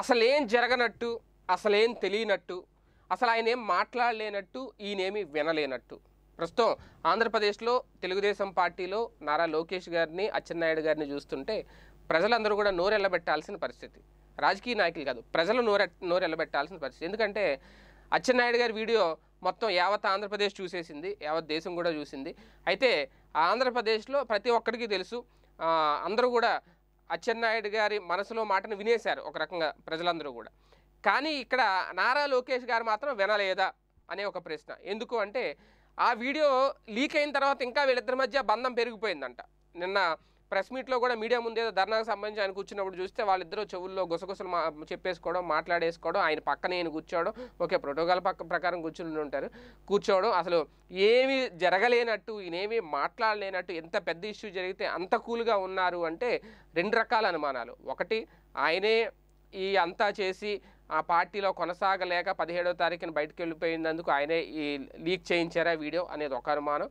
అసలేం జరగనట్టు అసలేం తెలియనట్టు అసలు ఆయన ఏం మాట్లాడలేనట్టు ఈయనేమి వినలేనట్టు ప్రస్తుతం ఆంధ్రప్రదేశ్లో తెలుగుదేశం పార్టీలో నారా లోకేష్ గారిని అచ్చెన్నాయుడు గారిని చూస్తుంటే ప్రజలందరూ కూడా నోరెళ్ళబెట్టాల్సిన పరిస్థితి రాజకీయ నాయకులు కాదు ప్రజలు నోరె నోరెళ్ళబెట్టాల్సిన పరిస్థితి ఎందుకంటే అచ్చెన్నాయుడు గారి వీడియో మొత్తం యావత్ ఆంధ్రప్రదేశ్ చూసేసింది యావత్ దేశం కూడా చూసింది అయితే ఆంధ్రప్రదేశ్లో ప్రతి ఒక్కరికి తెలుసు అందరూ కూడా అచ్చెన్నాయుడు గారి మనసులో మాటను వినేశారు ఒక రకంగా ప్రజలందరూ కూడా కానీ ఇక్కడ నారా లోకేష్ గారు మాత్రం వినలేదా అనే ఒక ప్రశ్న ఎందుకు అంటే ఆ వీడియో లీక్ అయిన తర్వాత ఇంకా వీళ్ళిద్దరి మధ్య బంధం పెరిగిపోయిందంట నిన్న ప్రెస్ మీట్లో కూడా మీడియా ఏదో ధర్నాకు సంబంధించి ఆయన కూర్చున్నప్పుడు చూస్తే వాళ్ళిద్దరూ చెవుల్లో గుసగుసలు మా చెప్పేసుకోవడం మాట్లాడేసుకోవడం ఆయన పక్కనే ఆయన కూర్చోవడం ఓకే ప్రోటోకాల్ పక్క ప్రకారం కూర్చుని ఉంటారు కూర్చోవడం అసలు ఏమి జరగలేనట్టు ఈయనేమి మాట్లాడలేనట్టు ఎంత పెద్ద ఇష్యూ జరిగితే అంత కూల్గా ఉన్నారు అంటే రెండు రకాల అనుమానాలు ఒకటి ఆయనే ఈ అంతా చేసి ఆ పార్టీలో కొనసాగలేక పదిహేడో తారీఖున బయటకు వెళ్ళిపోయినందుకు ఆయనే ఈ లీక్ చేయించారా వీడియో అనేది ఒక అనుమానం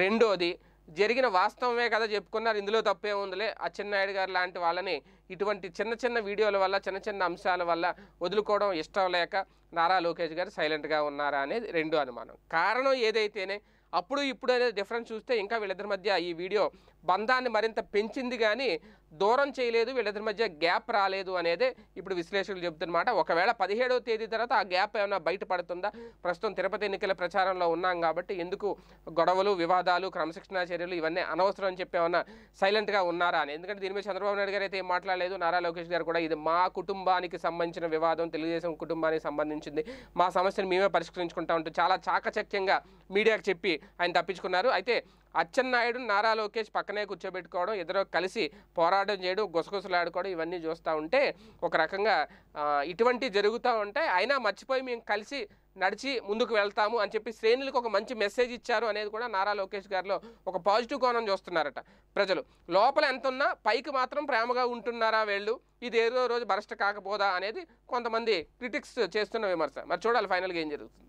రెండోది జరిగిన వాస్తవమే కదా చెప్పుకున్నారు ఇందులో తప్పే ఉందిలే అచ్చెన్నాయుడు గారు లాంటి వాళ్ళని ఇటువంటి చిన్న చిన్న వీడియోల వల్ల చిన్న చిన్న అంశాల వల్ల వదులుకోవడం ఇష్టం లేక నారా లోకేష్ గారు సైలెంట్గా ఉన్నారా అనేది రెండు అనుమానం కారణం ఏదైతేనే అప్పుడు ఇప్పుడు అనేది డిఫరెన్స్ చూస్తే ఇంకా వీళ్ళిద్దరి మధ్య ఈ వీడియో బంధాన్ని మరింత పెంచింది కానీ దూరం చేయలేదు వీళ్ళిద్దరి మధ్య గ్యాప్ రాలేదు అనేది ఇప్పుడు విశ్లేషకులు చెబుతున్నమాట ఒకవేళ పదిహేడవ తేదీ తర్వాత ఆ గ్యాప్ ఏమైనా బయటపడుతుందా ప్రస్తుతం తిరుపతి ఎన్నికల ప్రచారంలో ఉన్నాం కాబట్టి ఎందుకు గొడవలు వివాదాలు క్రమశిక్షణా చర్యలు ఇవన్నీ అనవసరం అని చెప్పి ఏమన్నా సైలెంట్గా ఉన్నారా అని ఎందుకంటే దీని మీద చంద్రబాబు నాయుడు గారు అయితే ఏం మాట్లాడలేదు నారా లోకేష్ గారు కూడా ఇది మా కుటుంబానికి సంబంధించిన వివాదం తెలుగుదేశం కుటుంబానికి సంబంధించింది మా సమస్యను మేమే పరిష్కరించుకుంటా ఉంటూ చాలా చాకచక్యంగా మీడియాకు చెప్పి ఆయన తప్పించుకున్నారు అయితే అచ్చెన్నాయుడు నారా లోకేష్ పక్కనే కూర్చోబెట్టుకోవడం ఇద్దరు కలిసి పోరాటం చేయడం గుసగుసలాడుకోవడం ఇవన్నీ చూస్తూ ఉంటే ఒక రకంగా ఇటువంటి జరుగుతూ ఉంటే అయినా మర్చిపోయి మేము కలిసి నడిచి ముందుకు వెళ్తాము అని చెప్పి శ్రేణులకు ఒక మంచి మెసేజ్ ఇచ్చారు అనేది కూడా నారా లోకేష్ గారిలో ఒక పాజిటివ్ కోణం చూస్తున్నారట ప్రజలు లోపల ఎంత ఉన్నా పైకి మాత్రం ప్రేమగా ఉంటున్నారా వీళ్ళు ఇది ఏదో రోజు భరష్ట కాకపోదా అనేది కొంతమంది క్రిటిక్స్ చేస్తున్న విమర్శ మరి చూడాలి ఫైనల్గా ఏం జరుగుతుందో